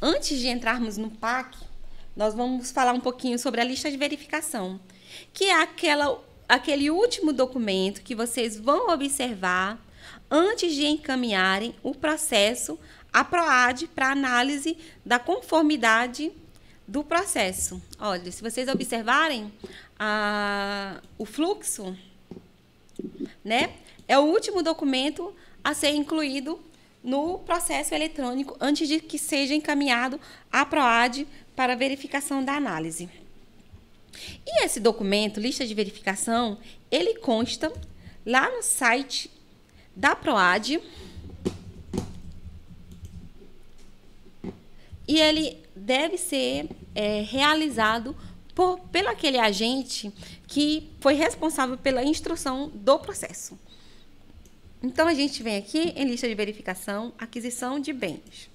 Antes de entrarmos no PAC, nós vamos falar um pouquinho sobre a lista de verificação, que é aquela, aquele último documento que vocês vão observar antes de encaminharem o processo à PROAD para análise da conformidade do processo. Olha, se vocês observarem a, o fluxo, né, é o último documento a ser incluído no processo eletrônico antes de que seja encaminhado à PROAD para verificação da análise. E esse documento, lista de verificação, ele consta lá no site da PROAD e ele deve ser é, realizado por, pelo aquele agente que foi responsável pela instrução do processo. Então, a gente vem aqui em lista de verificação, aquisição de bens.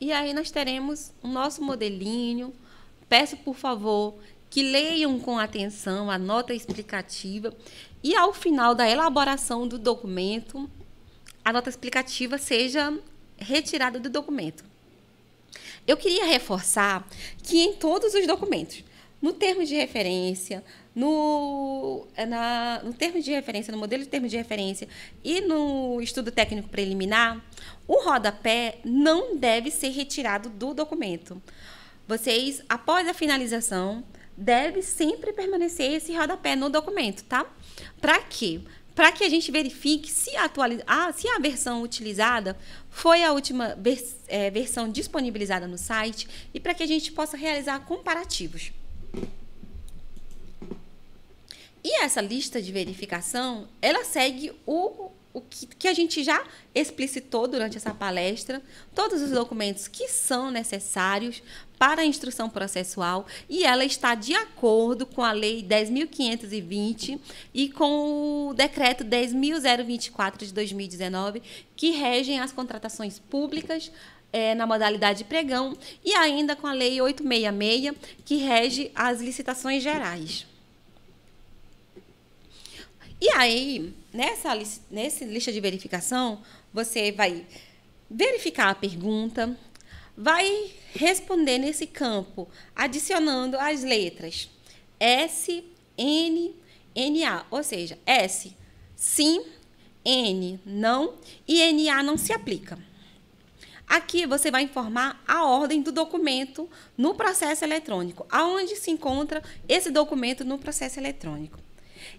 E aí nós teremos o nosso modelinho. Peço, por favor, que leiam com atenção a nota explicativa e ao final da elaboração do documento, a nota explicativa seja retirada do documento. Eu queria reforçar que em todos os documentos, no termo de referência, no, eh, na, no termo de referência, no modelo de termo de referência e no estudo técnico preliminar, o rodapé não deve ser retirado do documento. Vocês, após a finalização, deve sempre permanecer esse rodapé no documento, tá? Para quê? para que a gente verifique se, atualiza, ah, se a versão utilizada foi a última vers, é, versão disponibilizada no site e para que a gente possa realizar comparativos. E essa lista de verificação, ela segue o, o que, que a gente já explicitou durante essa palestra, todos os documentos que são necessários para a instrução processual e ela está de acordo com a Lei 10.520 e com o Decreto 10.024 de 2019, que regem as contratações públicas. É, na modalidade pregão e ainda com a Lei 866, que rege as licitações gerais. E aí, nessa, nessa lista de verificação, você vai verificar a pergunta, vai responder nesse campo, adicionando as letras S, N, NA, ou seja, S sim, N não e NA não se aplica. Aqui você vai informar a ordem do documento no processo eletrônico, aonde se encontra esse documento no processo eletrônico.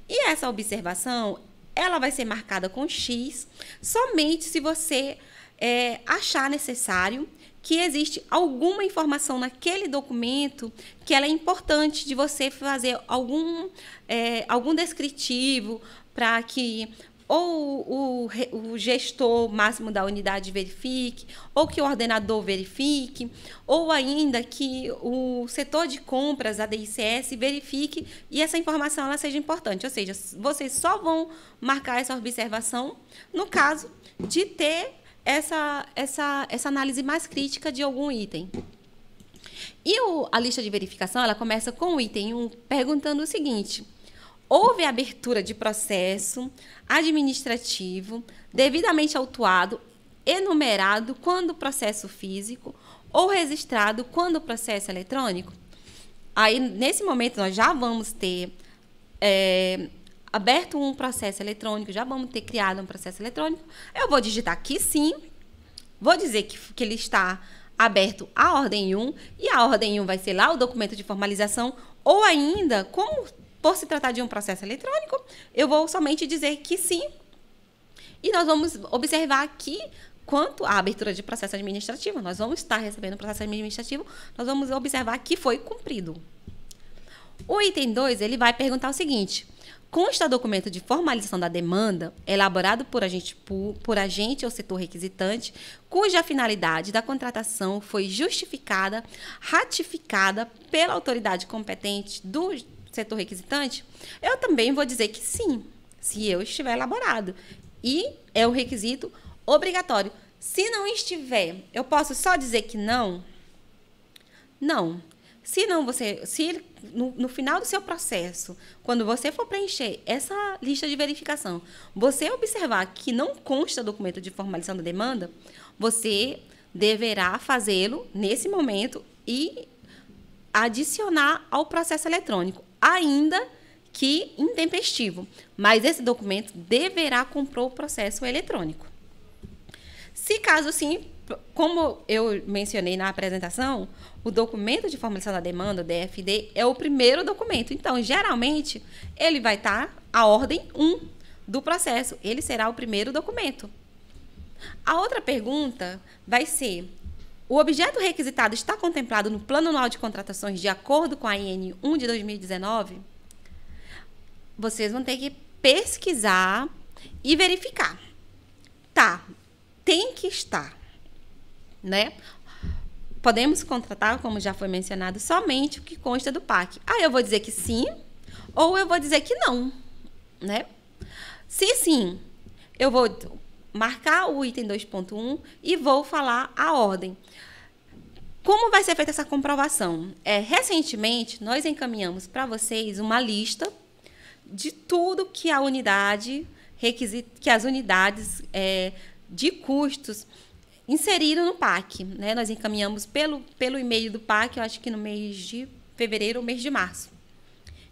E essa observação, ela vai ser marcada com X somente se você é, achar necessário que existe alguma informação naquele documento que ela é importante de você fazer algum, é, algum descritivo para que ou o, o, gestor máximo da unidade verifique, ou que o ordenador verifique, ou ainda que o setor de compras, a DICS, verifique e essa informação ela seja importante. Ou seja, vocês só vão marcar essa observação no caso de ter essa, essa, essa análise mais crítica de algum item. E o, a lista de verificação ela começa com o item 1 perguntando o seguinte: houve abertura de processo administrativo devidamente autuado, enumerado quando processo físico ou registrado quando processo eletrônico? Aí, nesse momento, nós já vamos ter é, aberto um processo eletrônico, já vamos ter criado um processo eletrônico, eu vou digitar que sim, vou dizer que, que ele está aberto à ordem 1 e a ordem 1 vai ser lá o documento de formalização ou ainda, como por se tratar de um processo eletrônico, eu vou somente dizer que sim. E nós vamos observar que quanto à abertura de processo administrativo, nós vamos estar recebendo o processo administrativo, nós vamos observar que foi cumprido. O item 2, ele vai perguntar o seguinte: consta documento de formalização da demanda elaborado por agente, por, por agente ou setor requisitante, cuja finalidade da contratação foi justificada, ratificada pela autoridade competente do setor requisitante? Eu também vou dizer que sim, se eu estiver elaborado. E é o requisito obrigatório. Se não estiver, eu posso só dizer que não? Não. Se não você, se no, no final do seu processo, quando você for preencher essa lista de verificação, você observar que não consta documento de formalização da demanda, você deverá fazê-lo nesse momento e adicionar ao processo eletrônico, ainda que intempestivo, mas esse documento deverá comprar o processo eletrônico. Se caso sim, como eu mencionei na apresentação, o documento de formulação da demanda, o DFD, é o primeiro documento. Então, geralmente, ele vai estar a ordem 1 do processo. Ele será o primeiro documento. A outra pergunta vai ser: o objeto requisitado está contemplado no Plano Anual de Contratações de acordo com a IN 1 de 2019? Vocês vão ter que pesquisar e verificar. Tá, tem que estar né? Podemos contratar, como já foi mencionado, somente o que consta do PAC. Aí ah, eu vou dizer que sim, ou eu vou dizer que não, né? Se sim, eu vou marcar o item 2.1 e vou falar a ordem. Como vai ser feita essa comprovação? É, recentemente, nós encaminhamos para vocês uma lista de tudo que a unidade requisita, que as unidades é, de custos Inseriram no PAC. Né? Nós encaminhamos pelo, pelo e-mail do PAC, eu acho que no mês de fevereiro ou mês de março,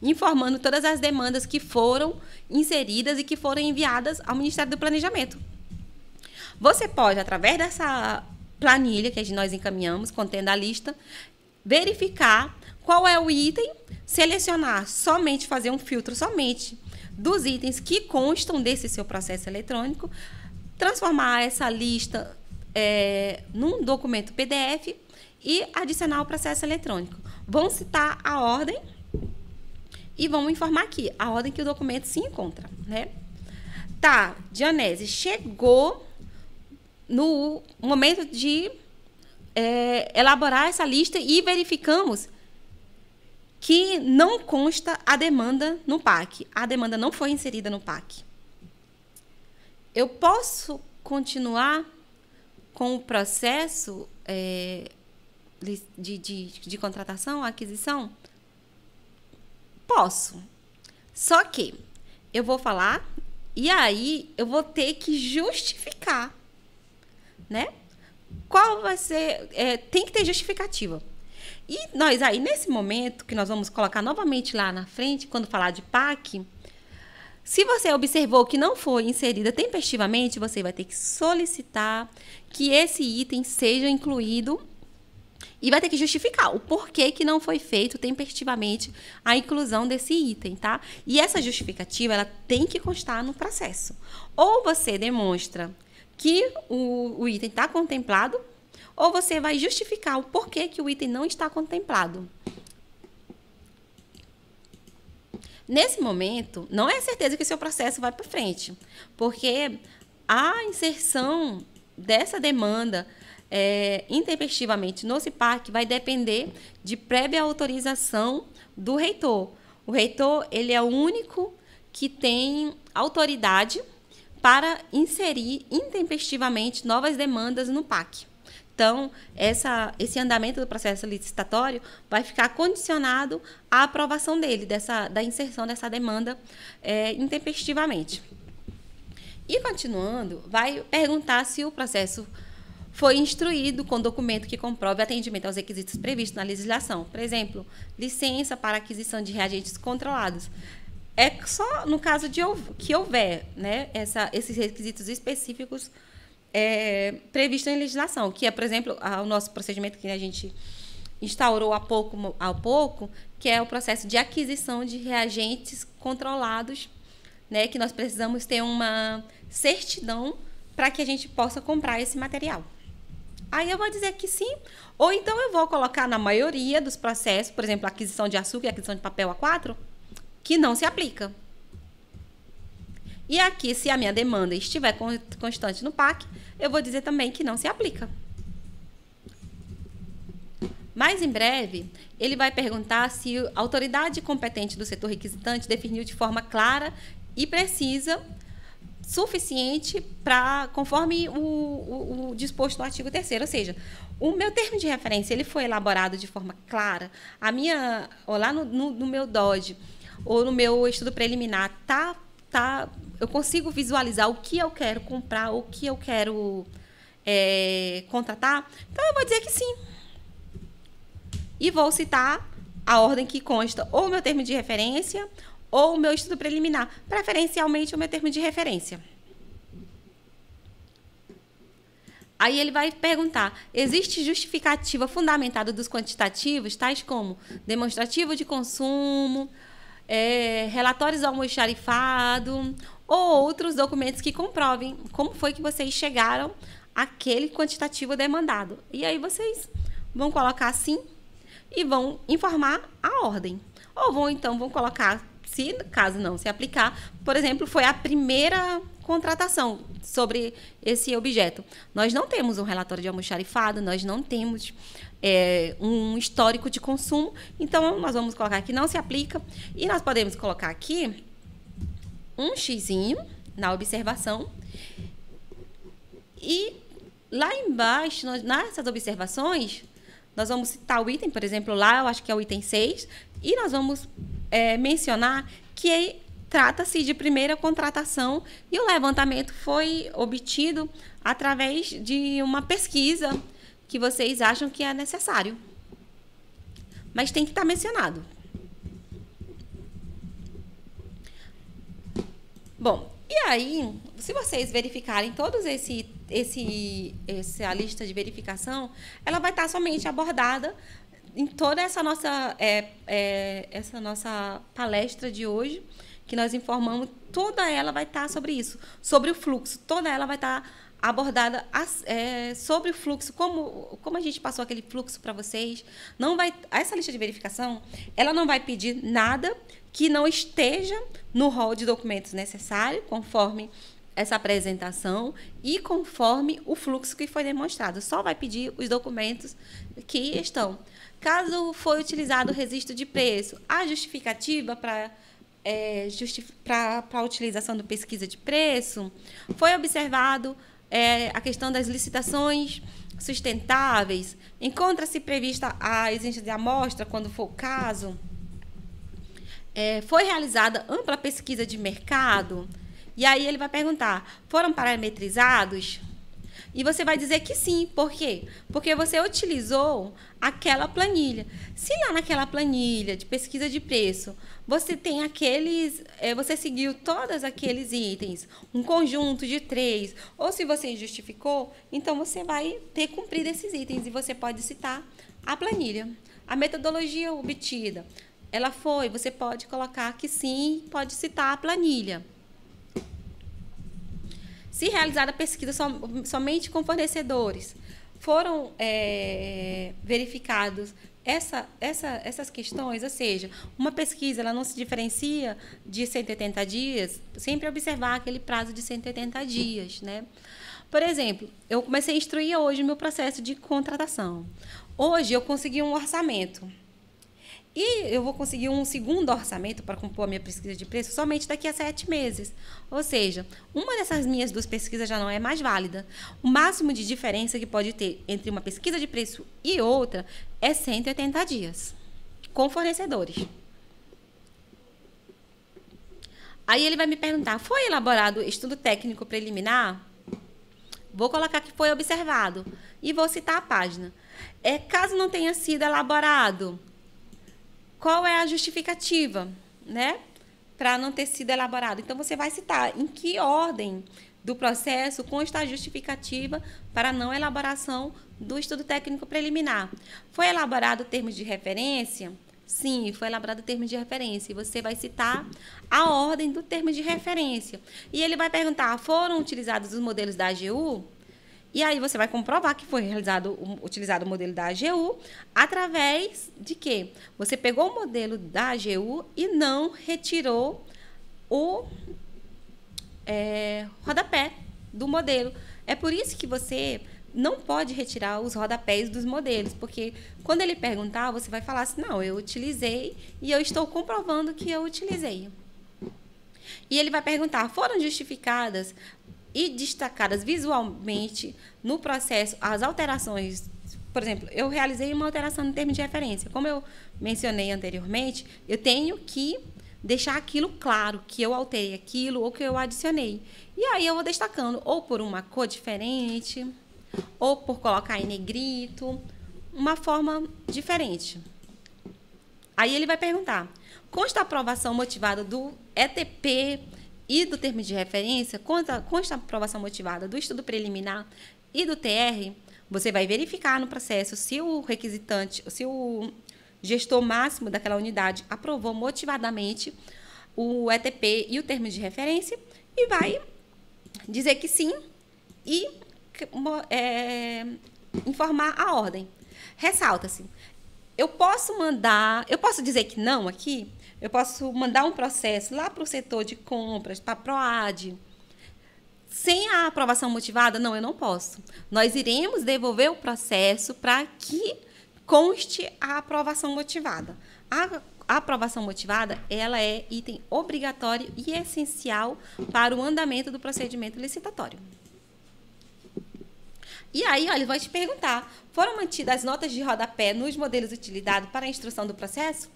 informando todas as demandas que foram inseridas e que foram enviadas ao Ministério do Planejamento. Você pode, através dessa planilha que nós encaminhamos, contendo a lista, verificar qual é o item, selecionar somente, fazer um filtro somente dos itens que constam desse seu processo eletrônico, transformar essa lista é, num documento PDF e adicionar o processo eletrônico. Vão citar a ordem e vão informar aqui a ordem que o documento se encontra, né? Tá, Dianese chegou no momento de é, elaborar essa lista e verificamos que não consta a demanda no PAC. A demanda não foi inserida no PAC. Eu posso continuar com o processo é, de, de, de contratação, aquisição? Posso. Só que eu vou falar e aí eu vou ter que justificar, né? Qual vai ser? É, tem que ter justificativa. E nós aí nesse momento que nós vamos colocar novamente lá na frente, quando falar de PAC, se você observou que não foi inserida tempestivamente, você vai ter que solicitar que esse item seja incluído e vai ter que justificar o porquê que não foi feito tempestivamente a inclusão desse item, tá? E essa justificativa ela tem que constar no processo. Ou você demonstra que o, o item está contemplado, ou você vai justificar o porquê que o item não está contemplado. Nesse momento, não é certeza que o seu processo vai para frente, porque a inserção dessa demanda é, intempestivamente no CIPAC vai depender de prévia autorização do reitor. O reitor ele é o único que tem autoridade para inserir intempestivamente novas demandas no PAC. Então, essa, esse andamento do processo licitatório vai ficar condicionado à aprovação dele, dessa, da inserção dessa demanda é, intempestivamente. E continuando, vai perguntar se o processo foi instruído com documento que comprove atendimento aos requisitos previstos na legislação. Por exemplo, licença para aquisição de reagentes controlados. É só no caso de que houver né, essa, esses requisitos específicos é, previsto em legislação, que é, por exemplo, o nosso procedimento que a gente instaurou há pouco, há pouco, que é o processo de aquisição de reagentes controlados, né, que nós precisamos ter uma certidão para que a gente possa comprar esse material. Aí eu vou dizer que sim, ou então eu vou colocar na maioria dos processos, por exemplo, aquisição de açúcar e aquisição de papel A4, que não se aplica. E aqui, se a minha demanda estiver constante no PAC, eu vou dizer também que não se aplica. Mais em breve, ele vai perguntar se a autoridade competente do setor requisitante definiu de forma clara e precisa suficiente para conforme o, o, o, disposto no artigo 3 ou seja, o meu termo de referência ele foi elaborado de forma clara, a minha, ou lá no, no, no meu DOD ou no meu estudo preliminar tá tá eu consigo visualizar o que eu quero comprar, o que eu quero é, contratar? Então eu vou dizer que sim. E vou citar a ordem que consta ou meu termo de referência ou meu estudo preliminar, preferencialmente o meu termo de referência. Aí ele vai perguntar: existe justificativa fundamentada dos quantitativos, tais como demonstrativo de consumo, é, relatórios almoxarifado ou outros documentos que comprovem como foi que vocês chegaram àquele quantitativo demandado. E aí vocês vão colocar sim e vão informar a ordem. Ou vão então vão colocar se caso não se aplicar, por exemplo, foi a primeira contratação sobre esse objeto. Nós não temos um relatório de almoxarifado, nós não temos é, um histórico de consumo, então nós vamos colocar que não se aplica e nós podemos colocar aqui um xizinho na observação e lá embaixo, nós, nessas observações, nós vamos citar o item, por exemplo, lá eu acho que é o item 6, e nós vamos é, mencionar que trata-se de primeira contratação e o levantamento foi obtido através de uma pesquisa que vocês acham que é necessário. Mas tem que estar mencionado, Bom, e aí, se vocês verificarem todos esse, esse, essa lista de verificação, ela vai estar somente abordada em toda essa nossa, é, é, essa nossa palestra de hoje, que nós informamos, toda ela vai estar sobre isso, sobre o fluxo, toda ela vai estar abordada é, sobre o fluxo, como, como a gente passou aquele fluxo para vocês. Não vai, essa lista de verificação, ela não vai pedir nada que não esteja no rol de documentos necessário, conforme essa apresentação e conforme o fluxo que foi demonstrado. Só vai pedir os documentos que estão. Caso foi utilizado o registro de preço, a justificativa para é, justi para a utilização do pesquisa de preço, foi observado é, a questão das licitações sustentáveis, encontra-se prevista a exigência de amostra, quando for o caso, é, foi realizada ampla pesquisa de mercado? E aí ele vai perguntar: foram parametrizados? E você vai dizer que sim. Por quê? Porque você utilizou aquela planilha. Se lá naquela planilha de pesquisa de preço você tem aqueles. É, você seguiu todos aqueles itens, um conjunto de três, ou se você justificou, então você vai ter cumprido esses itens e você pode citar a planilha. A metodologia obtida, ela foi, você pode colocar que sim, pode citar a planilha. Se realizada a pesquisa som, somente com fornecedores, foram é, verificados essa, essa, essas questões, ou seja, uma pesquisa ela não se diferencia de 180 dias, sempre observar aquele prazo de 180 dias. Né? Por exemplo, eu comecei a instruir hoje o meu processo de contratação. Hoje eu consegui um orçamento e eu vou conseguir um segundo orçamento para compor a minha pesquisa de preço somente daqui a sete meses. Ou seja, uma dessas minhas duas pesquisas já não é mais válida. O máximo de diferença que pode ter entre uma pesquisa de preço e outra é 180 dias com fornecedores. Aí ele vai me perguntar: foi elaborado estudo técnico preliminar? Vou colocar que foi observado e vou citar a página. É, caso não tenha sido elaborado, qual é a justificativa, né? Para não ter sido elaborado. Então, você vai citar em que ordem do processo consta a justificativa para a não elaboração do estudo técnico preliminar. Foi elaborado termos de referência? Sim, foi elaborado termo de referência. E você vai citar a ordem do termo de referência. E ele vai perguntar: foram utilizados os modelos da AGU? E aí você vai comprovar que foi realizado, utilizado o modelo da AGU através de quê? Você pegou o modelo da AGU e não retirou o é, rodapé do modelo. É por isso que você não pode retirar os rodapés dos modelos, porque quando ele perguntar, você vai falar assim: não, eu utilizei e eu estou comprovando que eu utilizei. E ele vai perguntar: foram justificadas e destacadas visualmente no processo as alterações. Por exemplo, eu realizei uma alteração no termo de referência. Como eu mencionei anteriormente, eu tenho que deixar aquilo claro, que eu alterei aquilo ou que eu adicionei. E aí eu vou destacando, ou por uma cor diferente, ou por colocar em negrito, uma forma diferente. Aí ele vai perguntar: consta a aprovação motivada do ETP e do termo de referência, consta, consta a aprovação motivada do estudo preliminar e do TR, você vai verificar no processo se o requisitante, se o gestor máximo daquela unidade aprovou motivadamente o ETP e o termo de referência e vai dizer que sim e é, informar a ordem. Ressalta-se, eu posso mandar, eu posso dizer que não aqui, eu posso mandar um processo lá para o setor de compras, para a PROAD. Sem a aprovação motivada, não, eu não posso. Nós iremos devolver o processo para que conste a aprovação motivada. A aprovação motivada, ela é item obrigatório e essencial para o andamento do procedimento licitatório. E aí, olha, vão te perguntar: foram mantidas as notas de rodapé nos modelos utilizados para a instrução do processo?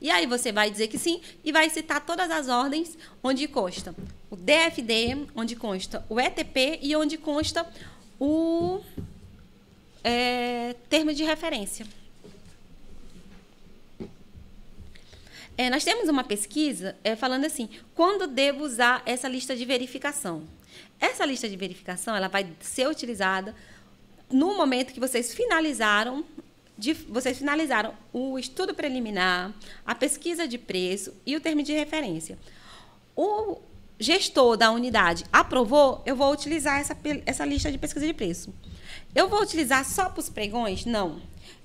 E aí você vai dizer que sim e vai citar todas as ordens onde consta o DFD, onde consta o ETP e onde consta o é, termo de referência. É, nós temos uma pesquisa é, falando assim, quando devo usar essa lista de verificação? Essa lista de verificação ela vai ser utilizada no momento que vocês finalizaram de, vocês finalizaram o estudo preliminar, a pesquisa de preço e o termo de referência. O gestor da unidade aprovou, eu vou utilizar essa, essa lista de pesquisa de preço. Eu vou utilizar só para os pregões? Não.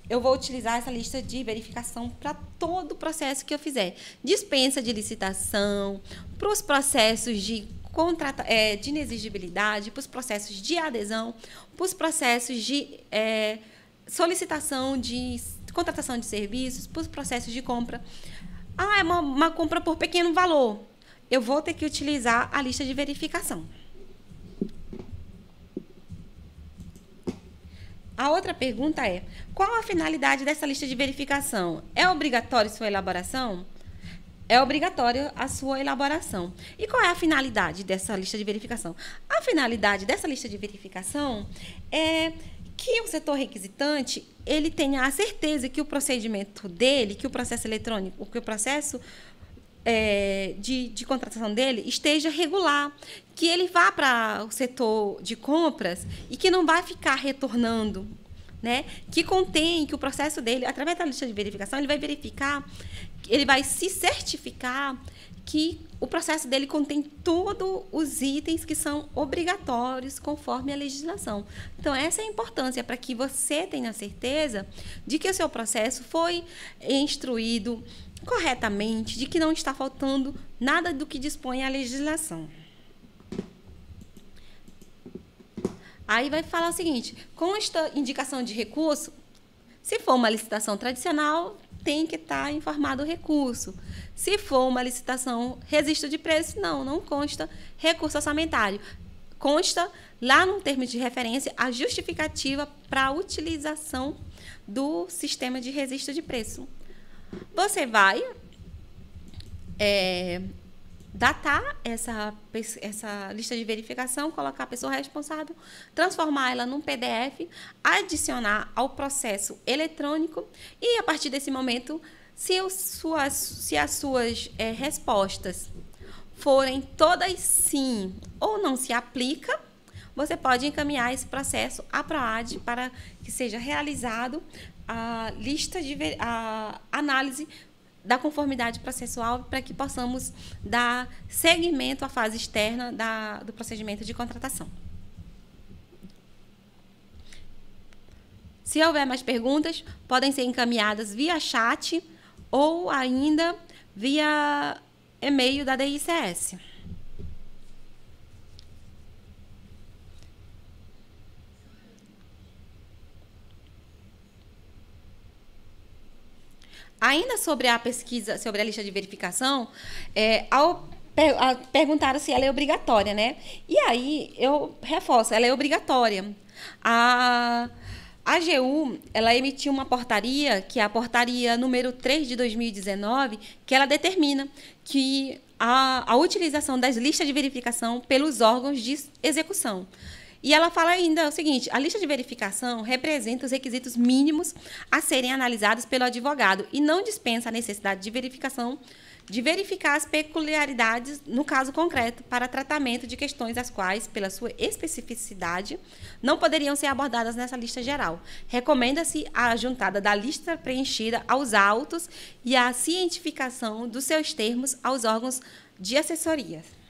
Eu vou utilizar essa lista de verificação para todo o processo que eu fizer. Dispensa de licitação, para os processos de contrata, é, de inexigibilidade, para os processos de adesão, para os processos de. É, solicitação de contratação de serviços, para os processos de compra. Ah, é uma, uma compra por pequeno valor. Eu vou ter que utilizar a lista de verificação. A outra pergunta é: qual a finalidade dessa lista de verificação? É obrigatório sua elaboração? É obrigatório a sua elaboração. E qual é a finalidade dessa lista de verificação? A finalidade dessa lista de verificação é que o setor requisitante ele tenha a certeza que o procedimento dele, que o processo eletrônico, que o processo é, de, de, contratação dele esteja regular, que ele vá para o setor de compras e que não vai ficar retornando, né? Que contém que o processo dele, através da lista de verificação, ele vai verificar, ele vai se certificar que o processo dele contém todos os itens que são obrigatórios conforme a legislação. Então, essa é a importância para que você tenha certeza de que o seu processo foi instruído corretamente, de que não está faltando nada do que dispõe a legislação. Aí vai falar o seguinte: com esta indicação de recurso, se for uma licitação tradicional, tem que estar tá informado o recurso. Se for uma licitação registro de preço, não, não consta recurso orçamentário. Consta lá no termo de referência a justificativa para a utilização do sistema de registro de preço. Você vai é, datar essa, essa lista de verificação, colocar a pessoa responsável, transformá-la num PDF, adicionar ao processo eletrônico e, a partir desse momento, se, suas, se as suas é, respostas forem todas sim ou não se aplica, você pode encaminhar esse processo à PROAD para que seja realizado a lista de a análise da conformidade processual para que possamos dar seguimento à fase externa da, do procedimento de contratação. Se houver mais perguntas, podem ser encaminhadas via chat ou ainda via e-mail da DICS. ainda sobre a pesquisa, sobre a lista de verificação, é, ao per, a, perguntaram se ela é obrigatória, né? E aí eu reforço, ela é obrigatória. A AGU, ela emitiu uma portaria, que é a portaria número 3 de 2019, que ela determina que a, a utilização das listas de verificação pelos órgãos de execução. E ela fala ainda o seguinte: a lista de verificação representa os requisitos mínimos a serem analisados pelo advogado e não dispensa a necessidade de verificação de verificar as peculiaridades no caso concreto para tratamento de questões as quais, pela sua especificidade, não poderiam ser abordadas nessa lista geral. Recomenda-se a juntada da lista preenchida aos autos e a cientificação dos seus termos aos órgãos de assessoria.